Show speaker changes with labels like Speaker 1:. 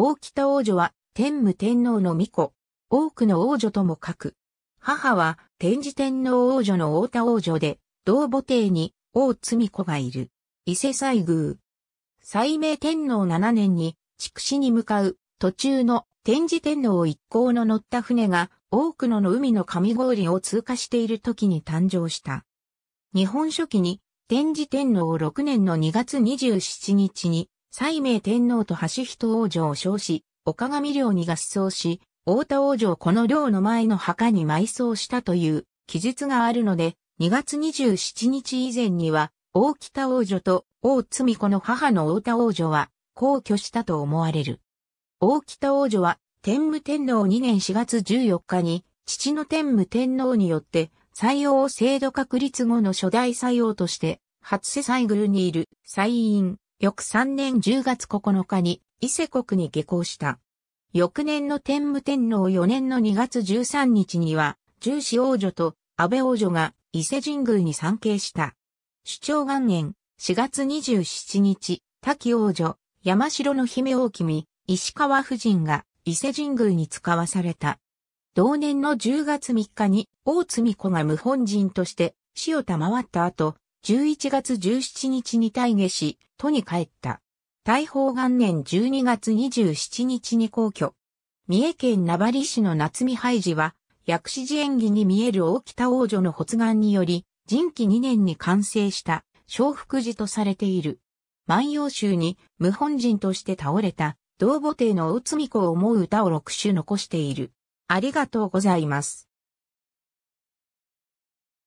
Speaker 1: 大北王女は天武天皇の御子、
Speaker 2: 多くの王女とも書く。母は天智天皇王女の大田王女で、同母帝に王罪子がいる。伊勢西宮。西明天皇7年に、筑紫に向かう途中の天智天皇一行の乗った船が多くのの海の上氷を通過している時に誕生した。日本書紀に天智天皇6年の2月27日に西明天皇と橋人王女を称し、岡上領に合葬し、大田王女をこの領の前の墓に埋葬したという記述があるので、2月27日以前には、大北王女と大美子の母の大田王女は、皇居したと思われる。大北王女は、天武天皇2年4月14日に、父の天武天皇によって、採用制度確立後の初代採用として、初世祭宮にいる、祭院、翌3年10月9日に伊勢国に下校した。翌年の天武天皇4年の2月13日には、重子王女と安倍王女が伊勢神宮に参詣した。主張元年4月27日、滝王女、山城の姫大君、石川夫人が伊勢神宮に使わされた。同年の10月3日に大津美子が無本人として死を賜った後、11月17日に大下し、都に帰った。大宝元年12月27日に皇居。三重県名張市の夏見廃寺は、薬師寺演技に見える大北王女の発願により、人気2年に完成した小福寺とされている。万葉集に無本人として倒れた、道母帝の内美子を思う歌を6首残している。
Speaker 1: ありがとうございます。